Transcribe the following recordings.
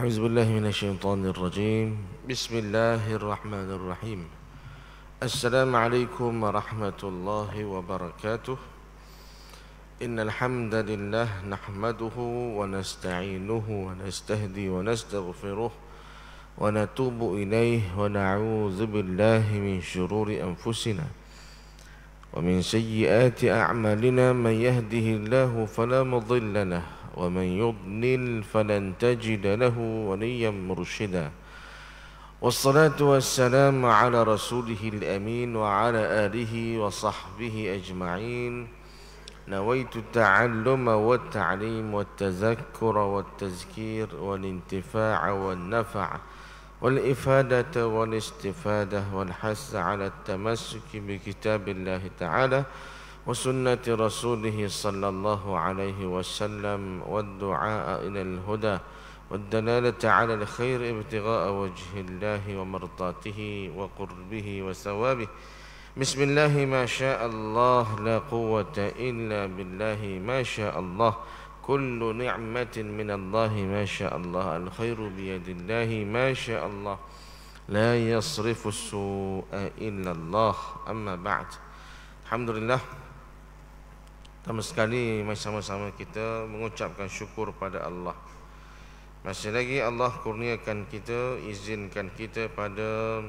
أعوذ بالله من الشيطان الرجيم بسم الله الرحمن الرحيم السلام عليكم ورحمة الله وبركاته إن الحمد لله نحمده ونستعينه ونستهدي ونستغفره ونتوب إليه ونعوذ بالله من شرور أنفسنا ومن سيئات أعمالنا من يهده الله فلا مضل له ومن يضلل فلن تجد له وليا مرشدا والصلاة والسلام على رسوله الأمين وعلى آله وصحبه أجمعين نويت التعلم والتعليم والتذكر والتذكير والانتفاع والنفع والإفادة والاستفادة والحث على التمسك بكتاب الله تعالى وسنة رسوله صلى الله عليه وسلم والدعاء إلى الهدى والدلالة على الخير ابتغاء وجه الله ومرضاته وقربه وثوابه بسم الله ما شاء الله لا قوة إلا بالله ما شاء الله كل نعمة من الله ما شاء الله الخير بيد الله ما شاء الله لا يصرف السوء إلا الله أما بعد الحمد لله Pertama sekali mari sama-sama kita mengucapkan syukur pada Allah Masih lagi Allah kurniakan kita, izinkan kita pada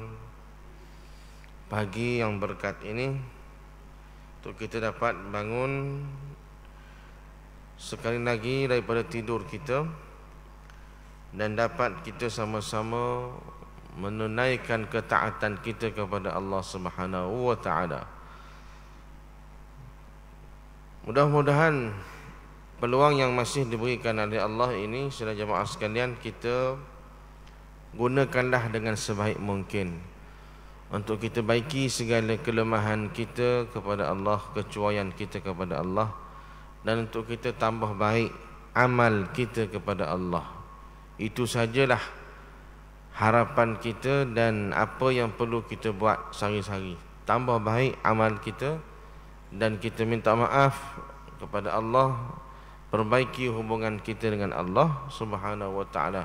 pagi yang berkat ini Untuk kita dapat bangun sekali lagi daripada tidur kita Dan dapat kita sama-sama menunaikan ketaatan kita kepada Allah Subhanahu SWT Mudah-mudahan peluang yang masih diberikan oleh Allah ini saudara jemaah sekalian kita gunakanlah dengan sebaik mungkin untuk kita baiki segala kelemahan kita kepada Allah, kecuaian kita kepada Allah dan untuk kita tambah baik amal kita kepada Allah. Itu sajalah harapan kita dan apa yang perlu kita buat sehari-hari. Tambah baik amal kita dan kita minta maaf kepada Allah perbaiki hubungan kita dengan Allah Subhanahu wa taala.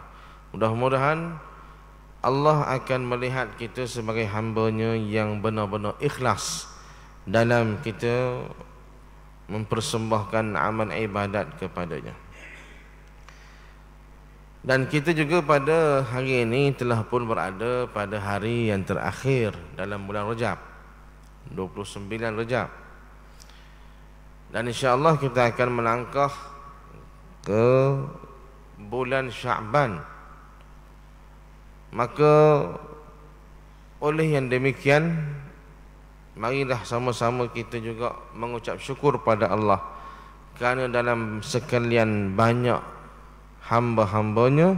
Mudah-mudahan Allah akan melihat kita sebagai hamba-Nya yang benar-benar ikhlas dalam kita mempersembahkan aman ibadat kepadanya. Dan kita juga pada hari ini telah pun berada pada hari yang terakhir dalam bulan Rejab. 29 Rejab dan Insya Allah kita akan melangkah ke bulan Syaban maka oleh yang demikian marilah sama-sama kita juga mengucap syukur pada Allah kerana dalam sekalian banyak hamba-hambanya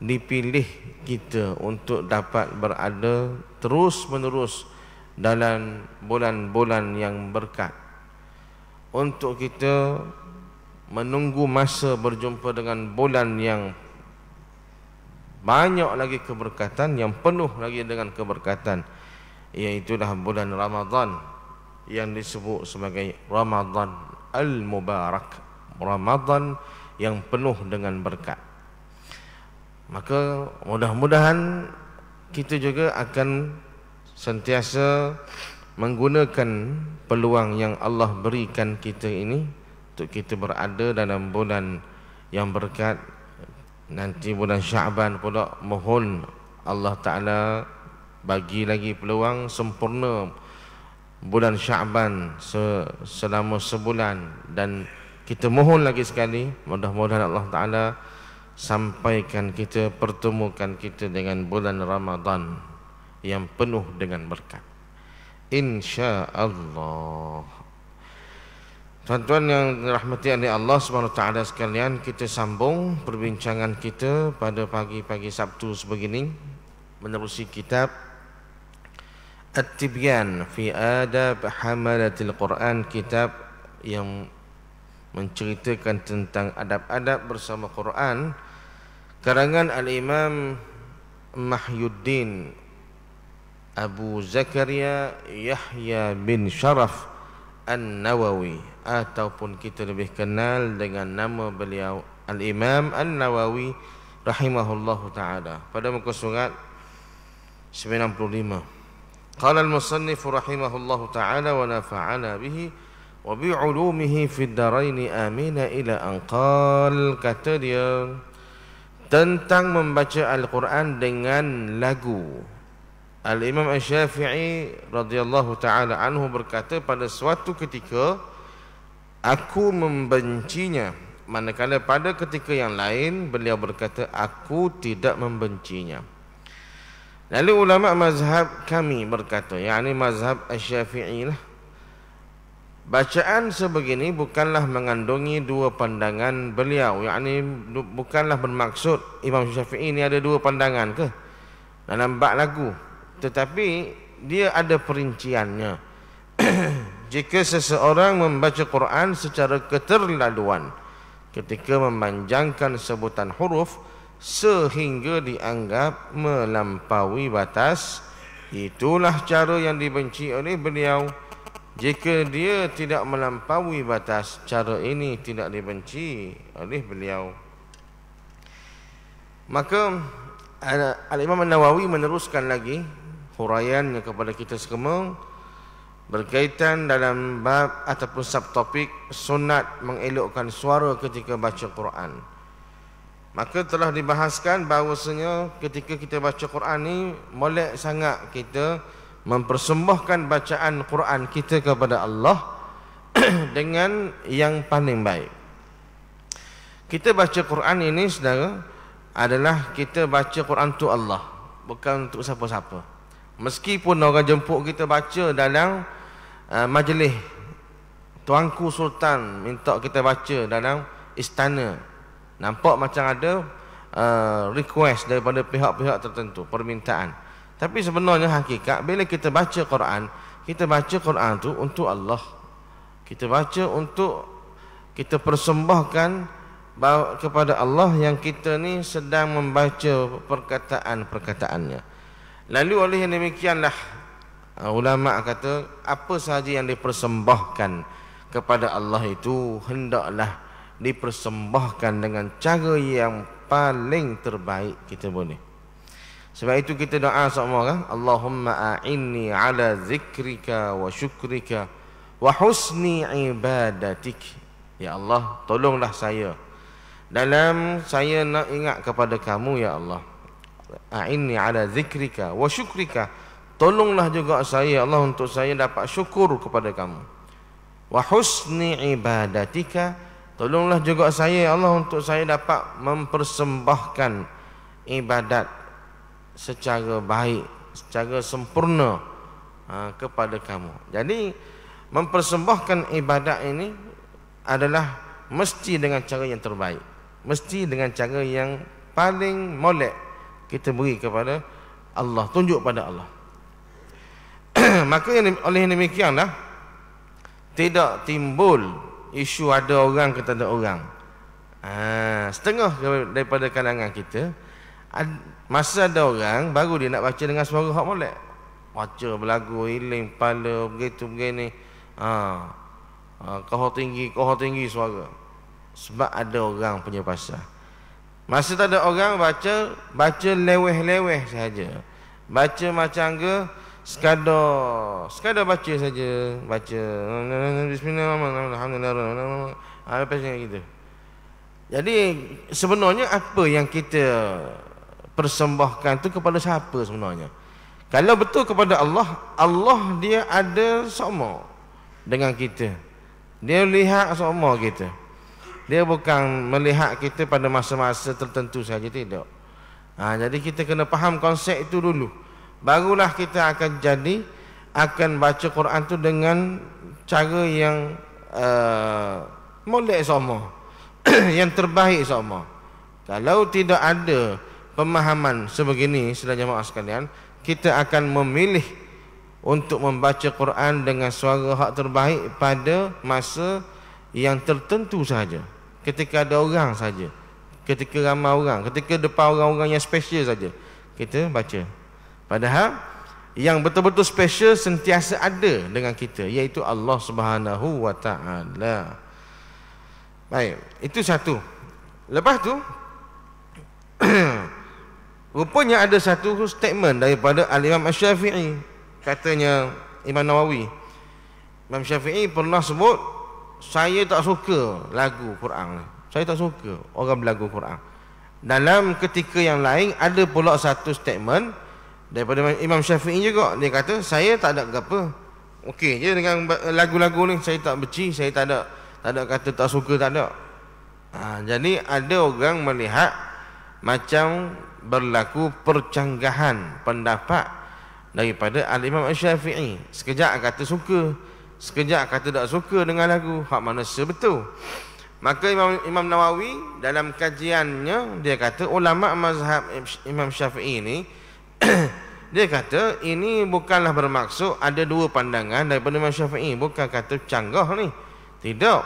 dipilih kita untuk dapat berada terus menerus dalam bulan-bulan yang berkat untuk kita menunggu masa berjumpa dengan bulan yang banyak lagi keberkatan yang penuh lagi dengan keberkatan iaitulah bulan Ramadan yang disebut sebagai Ramadan Al-Mubarak Ramadan yang penuh dengan berkat maka mudah-mudahan kita juga akan sentiasa menggunakan peluang yang Allah berikan kita ini untuk kita berada dalam bulan yang berkat nanti bulan Syaban pula mohon Allah Taala bagi lagi peluang sempurna bulan Syaban selama sebulan dan kita mohon lagi sekali mudah-mudahan Allah Taala sampaikan kita pertemukan kita dengan bulan Ramadan yang penuh dengan berkat insyaallah Tuan-tuan yang dirahmati oleh Allah SWT sekalian Kita sambung perbincangan kita pada pagi-pagi Sabtu sebegini Menerusi kitab At-Tibyan fi Adab Hamalatil Quran Kitab yang menceritakan tentang adab-adab bersama Quran Karangan Al-Imam Mahyuddin Abu Zakaria Yahya bin Sharaf An-Nawawi ataupun kita lebih kenal dengan nama beliau Al-Imam An-Nawawi rahimahullah taala pada muka surat 95 Qala al-musannif rahimahullah taala wa nafa'ana bihi wa bi 'ulumihi fid darain amina ila an qala kata dia tentang membaca al-Quran dengan lagu Al-Imam Asy-Syafi'i radhiyallahu taala anhu berkata pada suatu ketika aku membencinya manakala pada ketika yang lain beliau berkata aku tidak membencinya. Lalu ulama mazhab kami berkata yakni mazhab Asy-Syafi'i lah Bacaan sebegini bukanlah mengandungi dua pandangan beliau yakni bukanlah bermaksud Imam Syafi'i ini ada dua pandangan ke dalam bab lagu tetapi dia ada perinciannya jika seseorang membaca Quran secara keterlaluan ketika memanjangkan sebutan huruf sehingga dianggap melampaui batas itulah cara yang dibenci oleh beliau jika dia tidak melampaui batas cara ini tidak dibenci oleh beliau maka eh, Al-Imam Al-Nawawi meneruskan lagi huraiannya kepada kita semua berkaitan dalam bab ataupun subtopik sunat mengelokkan suara ketika baca Quran. Maka telah dibahaskan bahawasanya ketika kita baca Quran ni molek sangat kita mempersembahkan bacaan Quran kita kepada Allah dengan yang paling baik. Kita baca Quran ini saudara adalah kita baca Quran tu Allah bukan untuk siapa-siapa. Meskipun orang jemput kita baca dalam uh, eh, majlis Tuanku Sultan minta kita baca dalam istana Nampak macam ada uh, request daripada pihak-pihak tertentu Permintaan Tapi sebenarnya hakikat Bila kita baca Quran Kita baca Quran tu untuk Allah Kita baca untuk Kita persembahkan kepada Allah yang kita ni sedang membaca perkataan-perkataannya. Lalu oleh yang demikianlah uh, ulama kata apa sahaja yang dipersembahkan kepada Allah itu hendaklah dipersembahkan dengan cara yang paling terbaik kita boleh. Sebab itu kita doa sama kan? Allahumma a'inni ala zikrika wa syukrika wa husni ibadatik. Ya Allah, tolonglah saya dalam saya nak ingat kepada kamu ya Allah a'inni ala zikrika wa syukrika tolonglah juga saya Allah untuk saya dapat syukur kepada kamu wa husni ibadatika tolonglah juga saya Allah untuk saya dapat mempersembahkan ibadat secara baik secara sempurna ha, kepada kamu jadi mempersembahkan ibadat ini adalah mesti dengan cara yang terbaik mesti dengan cara yang paling molek kita beri kepada Allah tunjuk pada Allah maka oleh demikianlah tidak timbul isu ada orang ke tak ada orang ha, setengah daripada kalangan kita masa ada orang baru dia nak baca dengan suara hak molek baca berlagu iling pala begitu begini ha, ha tinggi kohor tinggi suara sebab ada orang punya pasal Masa tak ada orang baca baca leweh-leweh saja. Baca macam ke sekadar sekadar baca saja, baca bismillahirrahmanirrahim. Apa yang kita? Jadi sebenarnya apa yang kita persembahkan tu kepada siapa sebenarnya? Kalau betul kepada Allah, Allah dia ada semua dengan kita. Dia lihat semua kita. Dia bukan melihat kita pada masa-masa tertentu saja tidak. Ha, jadi kita kena faham konsep itu dulu. Barulah kita akan jadi akan baca Quran tu dengan cara yang uh, molek sama. yang terbaik semua. Kalau tidak ada pemahaman sebegini sudah jemaah sekalian, kita akan memilih untuk membaca Quran dengan suara hak terbaik pada masa yang tertentu sahaja ketika ada orang saja ketika ramai orang ketika depan orang-orang yang special saja kita baca padahal yang betul-betul special sentiasa ada dengan kita iaitu Allah Subhanahu wa taala baik itu satu lepas tu rupanya ada satu statement daripada al-Imam Asy-Syafi'i katanya Imam Nawawi Imam Syafi'i pernah sebut saya tak suka lagu Quran ni. Saya tak suka orang berlagu Quran. Dalam ketika yang lain ada pula satu statement daripada Imam Syafi'i juga. Dia kata saya tak ada apa. Okey je dengan lagu-lagu ni saya tak benci, saya tak ada tak ada kata tak suka tak ada. Ha, jadi ada orang melihat macam berlaku percanggahan pendapat daripada Al-Imam Syafi'i. Sekejap kata suka, Sekejap kata tak suka dengan lagu Hak manusia betul Maka Imam, Imam Nawawi dalam kajiannya Dia kata ulama mazhab Imam Syafi'i ini Dia kata ini bukanlah bermaksud Ada dua pandangan daripada Imam Syafi'i Bukan kata canggah ni Tidak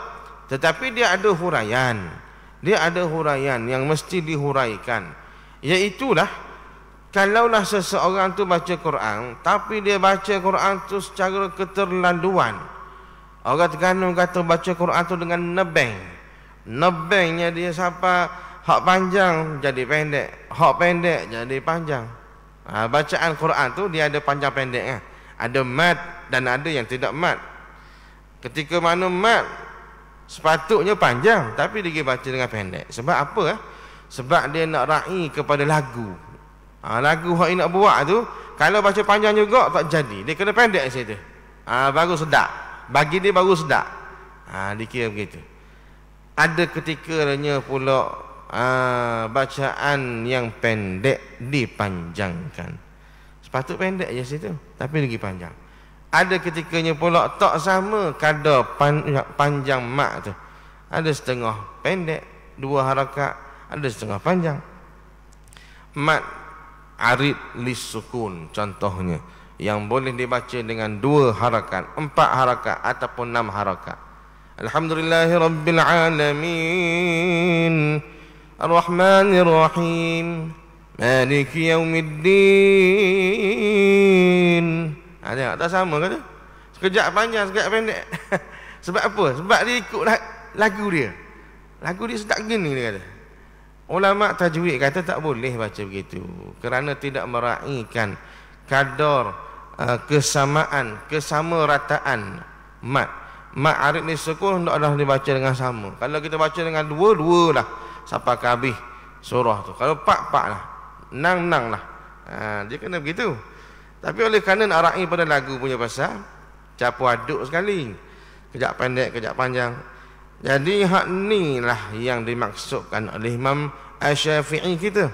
Tetapi dia ada huraian Dia ada huraian yang mesti dihuraikan Iaitulah Kalaulah seseorang tu baca Quran Tapi dia baca Quran tu secara keterlaluan. Orang Terganum kata baca Quran tu dengan nebeng Nebengnya dia siapa Hak panjang jadi pendek Hak pendek jadi panjang ha, Bacaan Quran tu dia ada panjang pendek kan? Ada mat dan ada yang tidak mat Ketika mana mat Sepatutnya panjang Tapi dia baca dengan pendek Sebab apa? Ha? Sebab dia nak ra'i kepada lagu ha, lagu yang nak buat tu kalau baca panjang juga tak jadi dia kena pendek saya tu ha, baru sedap bagi dia baru sedap ha, dikira begitu ada ketikanya pula ha, bacaan yang pendek dipanjangkan sepatut pendek je situ tapi lagi panjang ada ketikanya pula tak sama kadar panjang, panjang mak tu ada setengah pendek dua harakat ada setengah panjang mat arid Lis Sukun, contohnya yang boleh dibaca dengan dua harakat, empat harakat ataupun enam harakat. Alhamdulillahirrabbilalamin Ar-Rahmanirrahim Maliki yaumiddin Ada ha, tak sama ke Sekejap panjang, sekejap pendek Sebab apa? Sebab dia ikut lagu dia Lagu dia sedap gini dia kata Ulama tajwid kata tak boleh baca begitu kerana tidak meraikan kadar uh, kesamaan, kesamarataan mat. Mat arif ni sukun tak ada dibaca dengan sama. Kalau kita baca dengan dua, dua lah sampai ke habis surah tu. Kalau pak pak lah, nang nang lah. Ha, dia kena begitu. Tapi oleh kerana nak raih pada lagu punya pasal, capu aduk sekali. Kejap pendek, kejap panjang. Jadi hak ni lah yang dimaksudkan oleh Imam Asy-Syafi'i kita.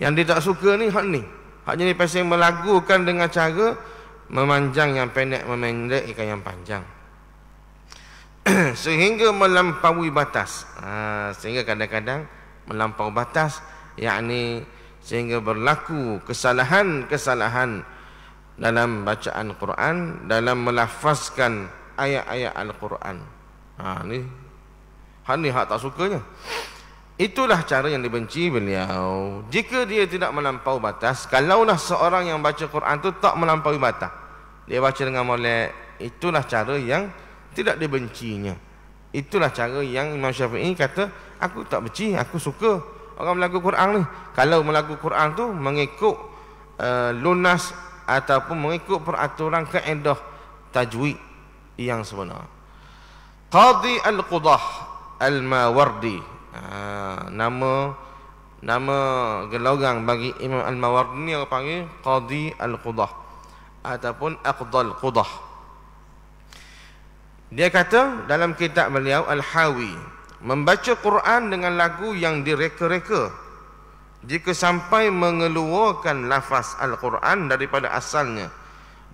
Yang dia tak suka ni hak ni. Hak ni pasal melagukan dengan cara memanjang yang pendek memendek ikan yang panjang. sehingga melampaui batas. Ha, sehingga kadang-kadang melampaui batas yakni sehingga berlaku kesalahan-kesalahan dalam bacaan Quran dalam melafazkan ayat-ayat Al-Quran. Ha, ini Hani hak tak sukanya. Itulah cara yang dibenci beliau. Jika dia tidak melampau batas, kalaulah seorang yang baca Quran tu tak melampaui batas. Dia baca dengan molek, itulah cara yang tidak dibencinya. Itulah cara yang Imam Syafi'i kata, aku tak benci, aku suka orang melagu Quran ni. Kalau melagu Quran tu mengikut uh, lunas ataupun mengikut peraturan keendah tajwid yang sebenar. Qadhi al-Qudah Al-Mawardi. Ah, nama nama gelorang bagi Imam Al-Mawardi ni orang panggil Qadi Al-Qudah ataupun Aqdal Qudah. Dia kata dalam kitab beliau Al-Hawi membaca Quran dengan lagu yang direka-reka jika sampai mengeluarkan lafaz Al-Quran daripada asalnya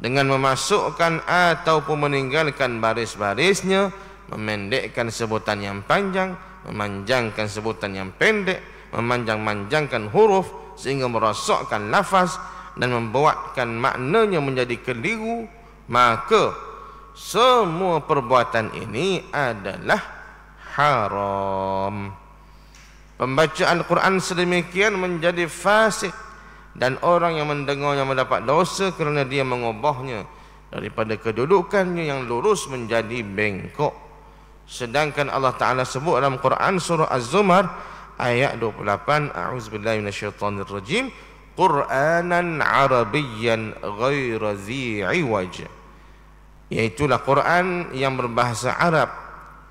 dengan memasukkan ataupun meninggalkan baris-barisnya memendekkan sebutan yang panjang, memanjangkan sebutan yang pendek, memanjang-manjangkan huruf sehingga merosokkan lafaz dan membuatkan maknanya menjadi keliru, maka semua perbuatan ini adalah haram. Pembacaan quran sedemikian menjadi fasik dan orang yang mendengarnya mendapat dosa kerana dia mengubahnya daripada kedudukannya yang lurus menjadi bengkok. Sedangkan Allah Ta'ala sebut dalam Quran surah Az-Zumar ayat 28 A'udzubillahi minasyaitonir rajim Quranan Arabiyyan ghayra dhi'i waj Iaitulah Quran yang berbahasa Arab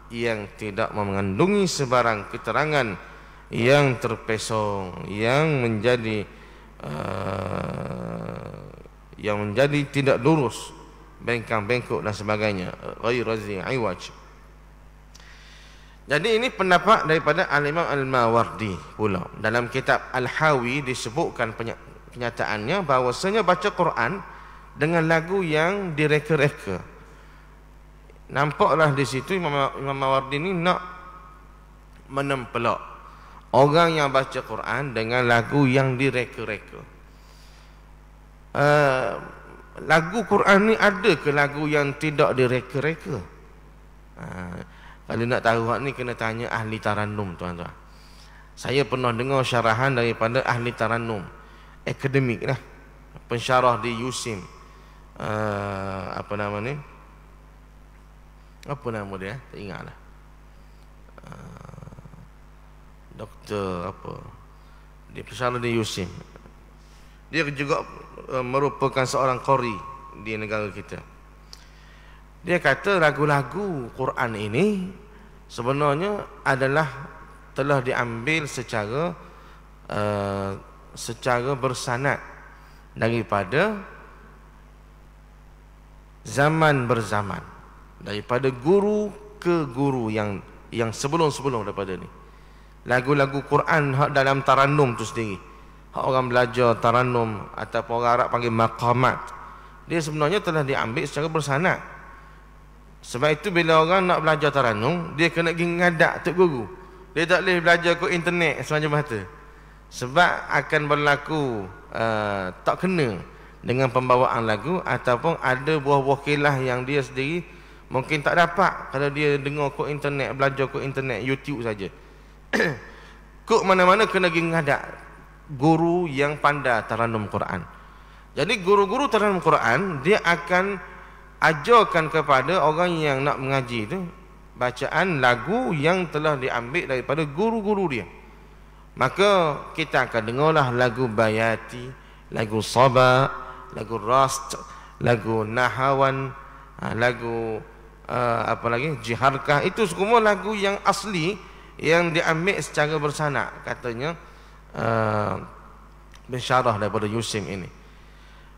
yang tidak mengandungi sebarang keterangan yang terpesong yang menjadi uh, yang menjadi tidak lurus bengkang bengkok dan sebagainya ghayra dhi'i waj jadi ini pendapat daripada Al-Imam Al-Mawardi pula. Dalam kitab Al-Hawi disebutkan kenyataannya bahawasanya baca Quran dengan lagu yang direka-reka. Nampaklah di situ Imam, Imam Mawardi ini nak menempelok orang yang baca Quran dengan lagu yang direka-reka. Uh, lagu Quran ni ada ke lagu yang tidak direka-reka? Uh, kalau nak tahu hak ni kena tanya ahli tarannum tuan-tuan. Saya pernah dengar syarahan daripada ahli tarannum akademik lah. Pensyarah di USIM. Uh, eh, apa nama ni? Apa nama dia? Tak ingatlah. Uh, eh, doktor apa? Dia pensyarah di USIM. Dia juga uh, merupakan seorang qori di negara kita. Dia kata lagu-lagu Quran ini sebenarnya adalah telah diambil secara uh, secara bersanad daripada zaman berzaman daripada guru ke guru yang yang sebelum-sebelum daripada ni lagu-lagu Quran hak dalam tarannum tu sendiri hak orang belajar tarannum ataupun orang Arab panggil maqamat dia sebenarnya telah diambil secara bersanad sebab itu bila orang nak belajar Taranung, dia kena pergi ngadak tok guru. Dia tak boleh belajar kat internet semacam mata. Sebab akan berlaku uh, tak kena dengan pembawaan lagu ataupun ada buah-buah kilah yang dia sendiri mungkin tak dapat kalau dia dengar kat internet, belajar kat internet, YouTube saja. kok mana-mana kena pergi ngadak guru yang pandai Taranung Quran. Jadi guru-guru Taranung Quran dia akan ajarkan kepada orang yang nak mengaji itu bacaan lagu yang telah diambil daripada guru-guru dia. Maka kita akan dengarlah lagu Bayati, lagu Saba, lagu Rast, lagu Nahawan, ha, lagu uh, apa lagi Jiharkah itu semua lagu yang asli yang diambil secara bersanak katanya uh, ha, bersyarah daripada Yusim ini.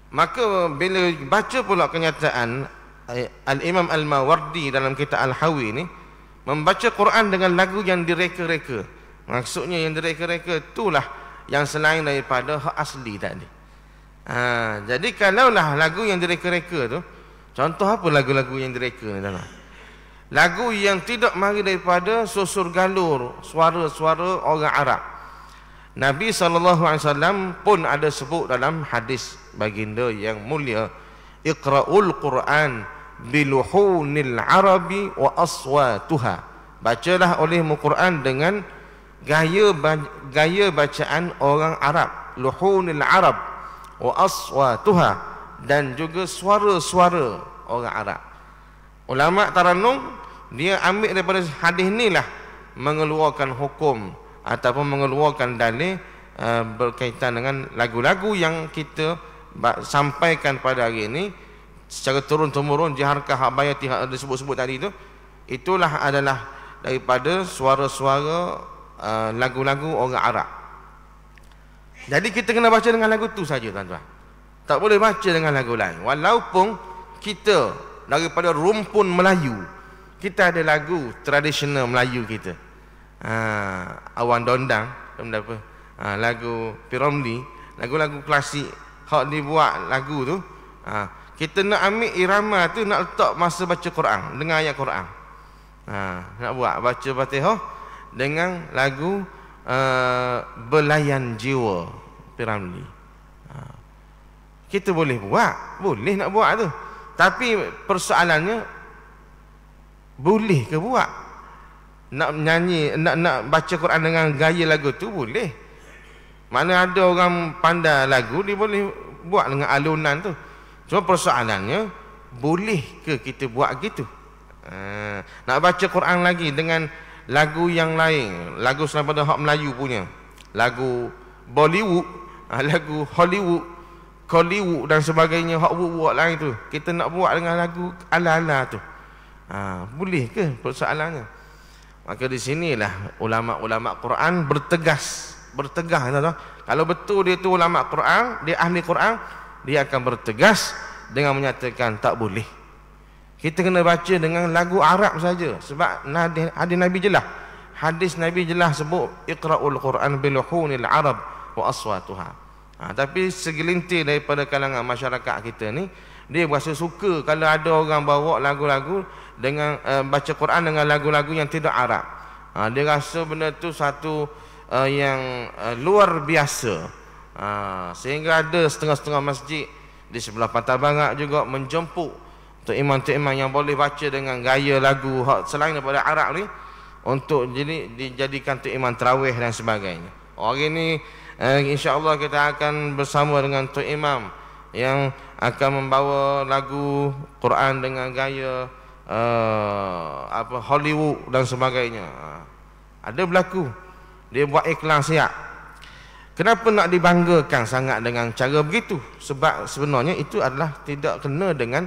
Maka bila baca pula kenyataan eh, Al-Imam Al-Mawardi dalam kitab Al-Hawi ini Membaca Quran dengan lagu yang direka-reka Maksudnya yang direka-reka itulah Yang selain daripada hak asli tadi ha, Jadi kalaulah lagu yang direka-reka tu Contoh apa lagu-lagu yang direka ni dalam Lagu yang tidak mari daripada susur galur Suara-suara orang Arab Nabi SAW pun ada sebut dalam hadis baginda yang mulia Iqra'ul Quran biluhunil Arabi wa aswatuha Bacalah olehmu Quran dengan gaya gaya bacaan orang Arab Luhunil Arab wa aswatuha Dan juga suara-suara orang Arab Ulama Taranum dia ambil daripada hadis ni lah mengeluarkan hukum ataupun mengeluarkan dalil uh, berkaitan dengan lagu-lagu yang kita sampaikan pada hari ini secara turun temurun jiharkah habayati disebut-sebut tadi itu itulah adalah daripada suara-suara eh, lagu-lagu uh, orang Arab. Jadi kita kena baca dengan lagu tu saja tuan-tuan. Tak boleh baca dengan lagu lain. Walaupun kita daripada rumpun Melayu, kita ada lagu tradisional Melayu kita. Uh, awan dondang, apa? Uh, lagu Piramli, lagu-lagu klasik hak ni buat lagu tu ha, kita nak ambil irama tu nak letak masa baca Quran dengar ayat Quran ha, nak buat baca Fatihah dengan lagu uh, belayan jiwa Piramli ha, kita boleh buat boleh nak buat tu tapi persoalannya boleh ke buat nak nyanyi nak nak baca Quran dengan gaya lagu tu boleh mana ada orang pandai lagu dia boleh buat dengan alunan tu. Cuma persoalannya boleh ke kita buat gitu? Uh, nak baca Quran lagi dengan lagu yang lain, lagu selain pada hak Melayu punya. Lagu Bollywood, ah, lagu Hollywood, Kollywood dan sebagainya hak buat lain tu. Kita nak buat dengan lagu ala-ala tu. Uh, boleh ke persoalannya? Maka di sinilah ulama-ulama Quran bertegas bertegah tuan-tuan. Kalau betul dia tu ulama Quran, dia ahli Quran, dia akan bertegas dengan menyatakan tak boleh. Kita kena baca dengan lagu Arab saja sebab hadis Nabi jelas. Hadis Nabi jelas sebut Iqra'ul Quran bil hunil Arab wa aswatuha. Ha, tapi segelintir daripada kalangan masyarakat kita ni dia rasa suka kalau ada orang bawa lagu-lagu dengan uh, baca Quran dengan lagu-lagu yang tidak Arab ha, Dia rasa benda tu satu uh, yang uh, luar biasa ha, Sehingga ada setengah-setengah masjid Di sebelah pantai barat juga menjemput Untuk imam-untuk imam yang boleh baca dengan gaya lagu Selain daripada Arab ni Untuk jadi, dijadikan untuk imam terawih dan sebagainya Hari ni insya Allah kita akan bersama dengan untuk imam yang akan membawa lagu Quran dengan gaya uh, apa Hollywood dan sebagainya. Ah, ada berlaku. Dia buat iklan siap. Kenapa nak dibanggakan sangat dengan cara begitu? Sebab sebenarnya itu adalah tidak kena dengan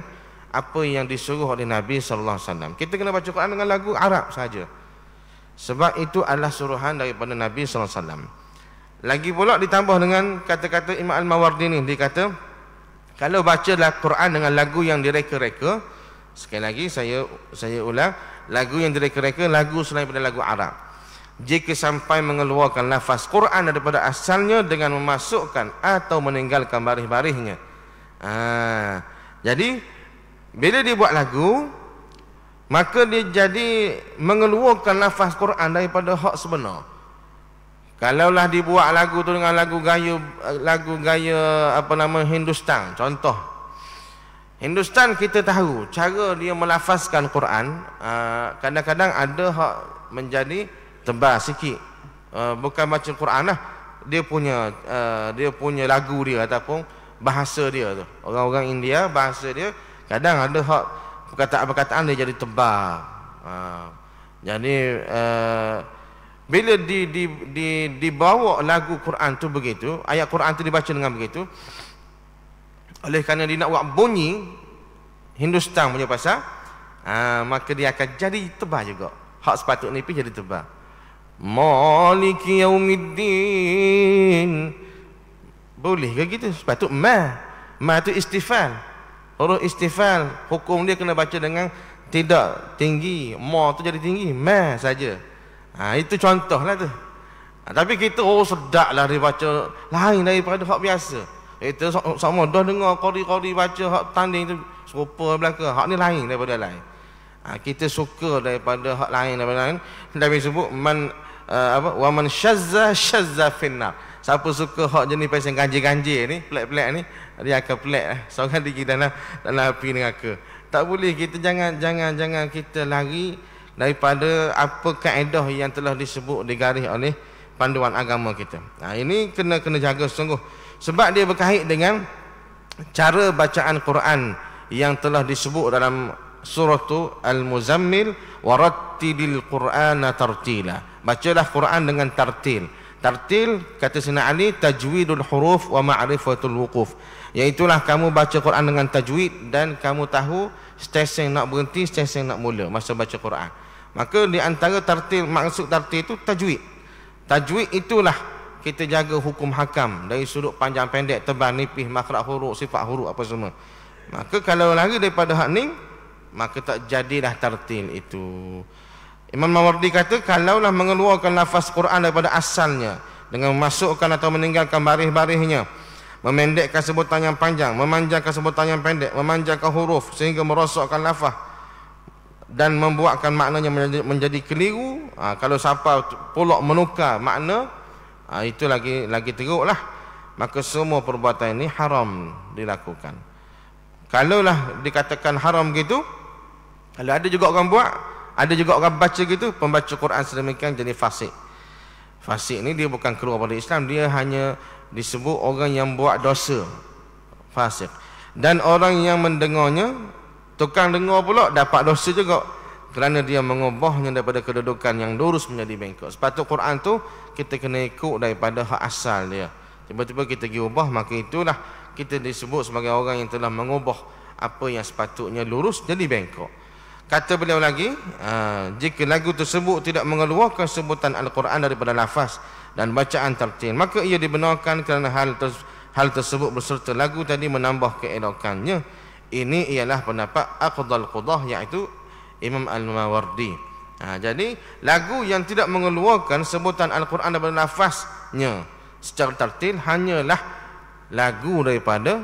apa yang disuruh oleh Nabi sallallahu alaihi wasallam. Kita kena baca Quran dengan lagu Arab saja. Sebab itu adalah suruhan daripada Nabi sallallahu alaihi wasallam. Lagi pula ditambah dengan kata-kata Imam Al-Mawardi ni dia kata kalau bacalah Quran dengan lagu yang direka-reka, Sekali lagi saya saya ulang lagu yang direka-reka lagu selain daripada lagu Arab. Jika sampai mengeluarkan lafaz Quran daripada asalnya dengan memasukkan atau meninggalkan baris-barisnya. Ha. Jadi bila dia buat lagu maka dia jadi mengeluarkan lafaz Quran daripada hak sebenar. Kalaulah dibuat lagu tu dengan lagu gaya lagu gaya apa nama Hindustan contoh Hindustan kita tahu cara dia melafazkan Quran ah, kadang-kadang ada hak menjadi tebal sikit ah, bukan macam Quran lah dia punya ah, dia punya lagu dia ataupun bahasa dia tu orang-orang India bahasa dia kadang ada hak perkataan-perkataan dia jadi tebal jadi bila di, di, di, dibawa lagu Quran tu begitu ayat Quran tu dibaca dengan begitu oleh kerana dia nak buat bunyi Hindustan punya pasal ha, ah, Maka dia akan jadi tebal juga Hak sepatutnya pun jadi tebal Maliki yaumiddin Boleh ke gitu? Sepatut ma Ma tu istifal Huruf istifal Hukum dia kena baca dengan Tidak tinggi Ma tu jadi tinggi Ma saja. Ha, itu contoh lah tu ha, Tapi kita oh sedap lah dia baca Lain daripada hak biasa itu eh, sama dah dengar kori-kori baca hak tanding tu serupa belaka hak ni lain daripada lain ha, kita suka daripada hak lain daripada lain Nabi sebut man uh, apa wa man syazza syazza finnar siapa suka hak jenis pasang ganjil-ganjil ni pelik-pelik ni dia akan pelik lah. seorang diri dalam dalam api neraka tak boleh kita jangan jangan jangan kita lari daripada apa kaedah yang telah disebut digarih oleh panduan agama kita. Nah, ha, ini kena kena jaga -sungguh sebab dia berkait dengan cara bacaan Quran yang telah disebut dalam surah tu Al-Muzammil warattilil Qur'ana tartila. Bacalah Quran dengan tartil. Tartil kata Sina Ali tajwidul huruf wa ma'rifatul wuquf. Iaitulah kamu baca Quran dengan tajwid dan kamu tahu stesen nak berhenti, stesen nak mula masa baca Quran. Maka di antara tartil maksud tartil itu tajwid. Tajwid itulah kita jaga hukum hakam dari sudut panjang pendek tebal nipis makhraj huruf sifat huruf apa semua maka kalau lagi daripada hak ni maka tak jadilah tartil itu Imam Mawardi kata kalaulah mengeluarkan lafaz Quran daripada asalnya dengan memasukkan atau meninggalkan baris-barisnya memendekkan sebutan yang panjang memanjangkan sebutan yang pendek memanjangkan huruf sehingga merosakkan lafaz dan membuatkan maknanya menjadi, menjadi keliru ha, kalau siapa pula menukar makna ha, Itu lagi lagi teruk lah Maka semua perbuatan ini haram dilakukan Kalau lah dikatakan haram gitu Kalau ada juga orang buat Ada juga orang baca gitu Pembaca Quran sedemikian jadi fasik Fasik ni dia bukan keluar pada Islam Dia hanya disebut orang yang buat dosa Fasik Dan orang yang mendengarnya Tukang dengar pula dapat dosa juga kerana dia mengubahnya daripada kedudukan yang lurus menjadi bengkok. Sepatut Quran tu kita kena ikut daripada hak asal dia tiba-tiba kita diubah maka itulah kita disebut sebagai orang yang telah mengubah apa yang sepatutnya lurus jadi bengkok kata beliau lagi ah, jika lagu tersebut tidak mengeluarkan sebutan Al-Quran daripada lafaz dan bacaan tertin maka ia dibenarkan kerana hal hal tersebut berserta lagu tadi menambah keelokannya ini ialah pendapat Aqdal Qudah iaitu Imam Al-Mawardi. Ha, jadi lagu yang tidak mengeluarkan sebutan Al-Quran daripada nafasnya secara tertil hanyalah lagu daripada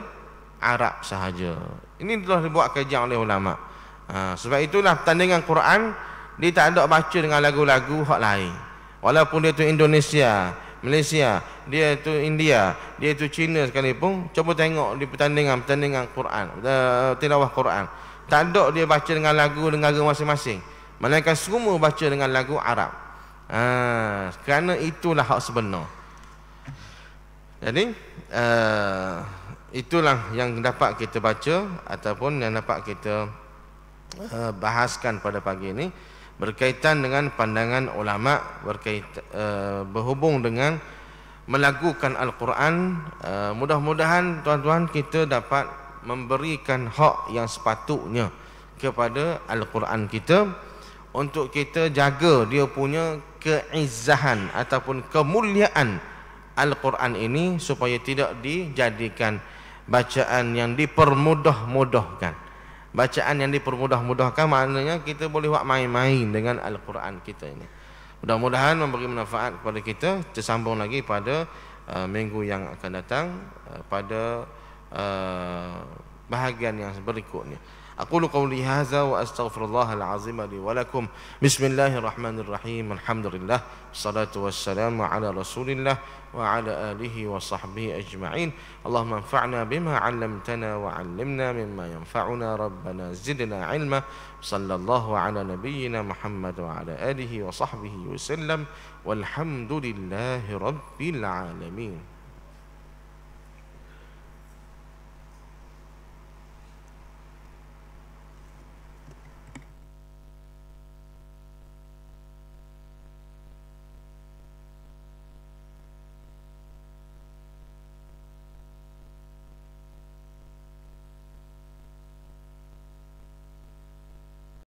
Arab sahaja. Ini telah dibuat kajian oleh ulama. Ha, sebab itulah pertandingan Quran dia tak ada baca dengan lagu-lagu hak lain. Walaupun dia itu Indonesia, Malaysia, dia itu India, dia itu China sekalipun, cuba tengok di pertandingan-pertandingan Quran, uh, tilawah Quran. Tak ada dia baca dengan lagu dengan lagu masing-masing. Melainkan semua baca dengan lagu Arab ha, Kerana itulah hak sebenar Jadi uh, Itulah yang dapat kita baca Ataupun yang dapat kita uh, Bahaskan pada pagi ini Berkaitan dengan pandangan ulama berkait uh, Berhubung dengan Melagukan Al-Quran uh, Mudah-mudahan tuan-tuan kita dapat Memberikan hak yang sepatutnya Kepada Al-Quran kita untuk kita jaga dia punya keizahan ataupun kemuliaan Al-Quran ini supaya tidak dijadikan bacaan yang dipermudah-mudahkan. Bacaan yang dipermudah-mudahkan maknanya kita boleh buat main-main dengan Al-Quran kita ini. Mudah-mudahan memberi manfaat kepada kita. Tersambung lagi pada uh, minggu yang akan datang uh, pada uh, bahagian yang berikutnya. أقول قولي هذا وأستغفر الله العظيم لي ولكم بسم الله الرحمن الرحيم الحمد لله والصلاة والسلام على رسول الله وعلى آله وصحبه أجمعين اللهم انفعنا بما علمتنا وعلمنا مما ينفعنا ربنا زدنا علما صلى الله على نبينا محمد وعلى آله وصحبه وسلم والحمد لله رب العالمين